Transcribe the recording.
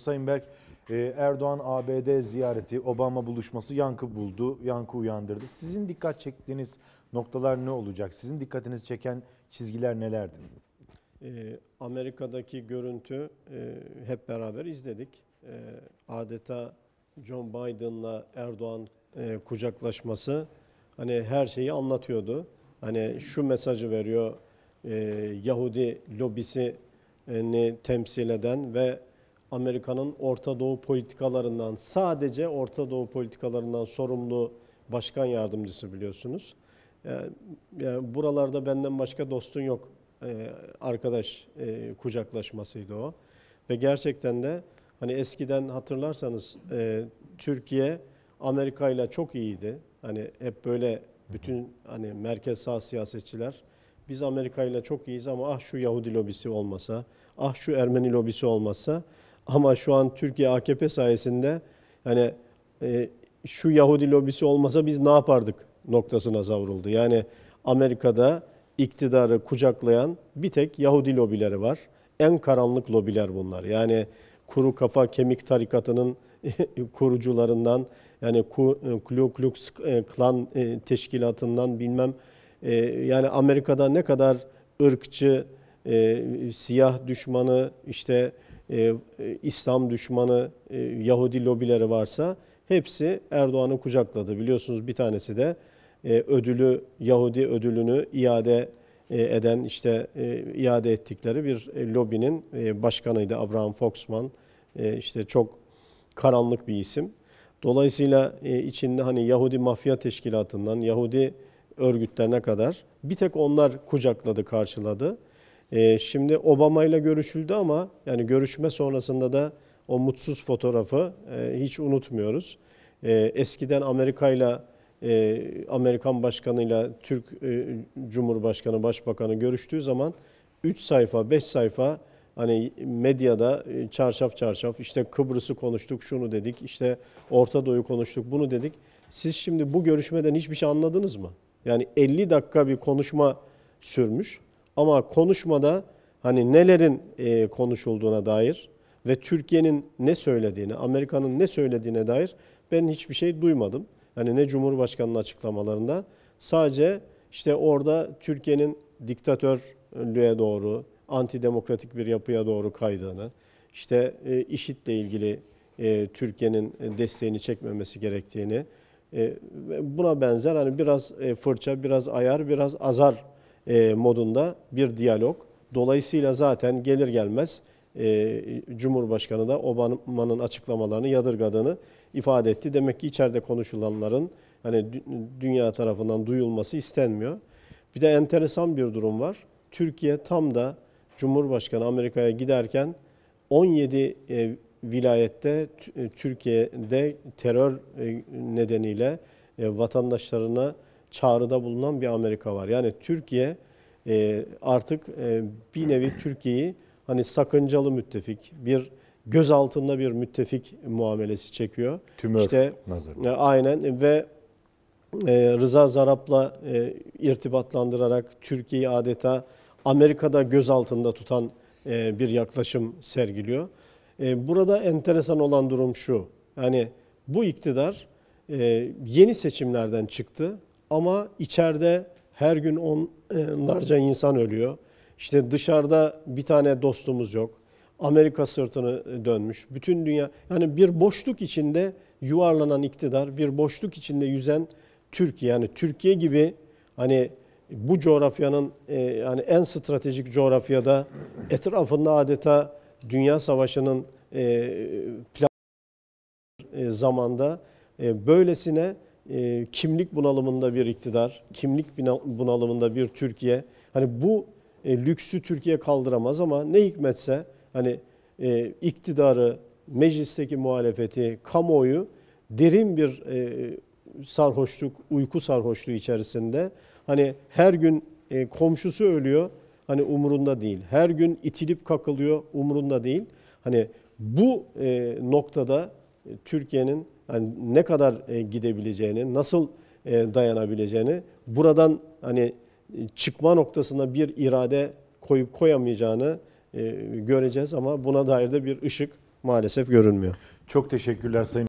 Sayın Berk e, Erdoğan ABD ziyareti, Obama buluşması yankı buldu, yankı uyandırdı. Sizin dikkat çektiğiniz noktalar ne olacak? Sizin dikkatinizi çeken çizgiler nelerdi? E, Amerika'daki görüntü e, hep beraber izledik. adeta John Biden'la Erdoğan kucaklaşması hani her şeyi anlatıyordu. Hani şu mesajı veriyor e, Yahudi lobisini temsil eden ve Amerika'nın Orta Doğu politikalarından sadece Orta Doğu politikalarından sorumlu başkan yardımcısı biliyorsunuz. Yani, ee, yani buralarda benden başka dostun yok ee, arkadaş e, kucaklaşmasıydı o. Ve gerçekten de hani eskiden hatırlarsanız e, Türkiye Amerika ile çok iyiydi. Hani hep böyle bütün hani merkez sağ siyasetçiler biz Amerika ile çok iyiyiz ama ah şu Yahudi lobisi olmasa, ah şu Ermeni lobisi olmasa ama şu an Türkiye AKP sayesinde hani e, şu Yahudi lobisi olmasa biz ne yapardık noktasına savruldu. Yani Amerika'da iktidarı kucaklayan bir tek Yahudi lobileri var. En karanlık lobiler bunlar. Yani kuru kafa kemik tarikatının kurucularından yani Ku Klux Klan e, teşkilatından bilmem e, yani Amerika'da ne kadar ırkçı, e, siyah düşmanı işte e, e, İslam düşmanı, e, Yahudi lobileri varsa hepsi Erdoğan'ı kucakladı. Biliyorsunuz bir tanesi de e, ödülü, Yahudi ödülünü iade e, eden, işte e, iade ettikleri bir e, lobinin e, başkanıydı Abraham Foxman. E, işte çok karanlık bir isim. Dolayısıyla e, içinde hani Yahudi mafya teşkilatından, Yahudi örgütlerine kadar bir tek onlar kucakladı, karşıladı. Ee, şimdi Obama ile görüşüldü ama yani görüşme sonrasında da o mutsuz fotoğrafı e, hiç unutmuyoruz. Ee, eskiden Amerika ile e, Amerikan başkanıyla Türk e, Cumhurbaşkanı, Başbakanı görüştüğü zaman 3 sayfa, 5 sayfa hani medyada çarşaf çarşaf işte Kıbrıs'ı konuştuk, şunu dedik, işte Orta Doğu'yu konuştuk, bunu dedik. Siz şimdi bu görüşmeden hiçbir şey anladınız mı? Yani 50 dakika bir konuşma sürmüş. Ama konuşmada hani nelerin e, konuşulduğuna dair ve Türkiye'nin ne söylediğini, Amerika'nın ne söylediğine dair ben hiçbir şey duymadım. Hani ne Cumhurbaşkanı'nın açıklamalarında sadece işte orada Türkiye'nin diktatörlüğe doğru, antidemokratik bir yapıya doğru kaydığını, işte e, IŞİD'le ilgili e, Türkiye'nin desteğini çekmemesi gerektiğini, e, buna benzer hani biraz e, fırça, biraz ayar, biraz azar e, modunda bir diyalog. Dolayısıyla zaten gelir gelmez e, Cumhurbaşkanı da Obama'nın açıklamalarını yadırgadığını ifade etti. Demek ki içeride konuşulanların hani dünya tarafından duyulması istenmiyor. Bir de enteresan bir durum var. Türkiye tam da Cumhurbaşkanı Amerika'ya giderken 17 e, vilayette Türkiye'de terör e, nedeniyle e, vatandaşlarına çağrıda bulunan bir Amerika var. Yani Türkiye e, artık e, bir nevi Türkiye'yi hani sakıncalı müttefik, bir göz altında bir müttefik muamelesi çekiyor. Tümör İşte nazarı. E, aynen ve e, Rıza Zarap'la e, irtibatlandırarak Türkiye'yi adeta Amerika'da göz altında tutan e, bir yaklaşım sergiliyor. E, burada enteresan olan durum şu. Yani bu iktidar e, yeni seçimlerden çıktı ama içeride her gün onlarca insan ölüyor. İşte dışarıda bir tane dostumuz yok. Amerika sırtını dönmüş. Bütün dünya yani bir boşluk içinde yuvarlanan iktidar, bir boşluk içinde yüzen Türkiye. Yani Türkiye gibi hani bu coğrafyanın e, yani en stratejik coğrafyada etrafında adeta dünya savaşının e, plan e, zamanda e, böylesine e, kimlik bunalımında bir iktidar, kimlik bunalımında bir Türkiye. Hani bu e, lüksü Türkiye kaldıramaz ama ne hikmetse hani e, iktidarı, meclisteki muhalefeti, kamuoyu derin bir e, sarhoşluk, uyku sarhoşluğu içerisinde. Hani her gün e, komşusu ölüyor, hani umurunda değil. Her gün itilip kakılıyor, umurunda değil. Hani bu e, noktada e, Türkiye'nin hani ne kadar e, gidebileceğini, nasıl e, dayanabileceğini, buradan hani e, çıkma noktasına bir irade koyup koyamayacağını göreceğiz ama buna dair de bir ışık maalesef görünmüyor. Çok teşekkürler Sayın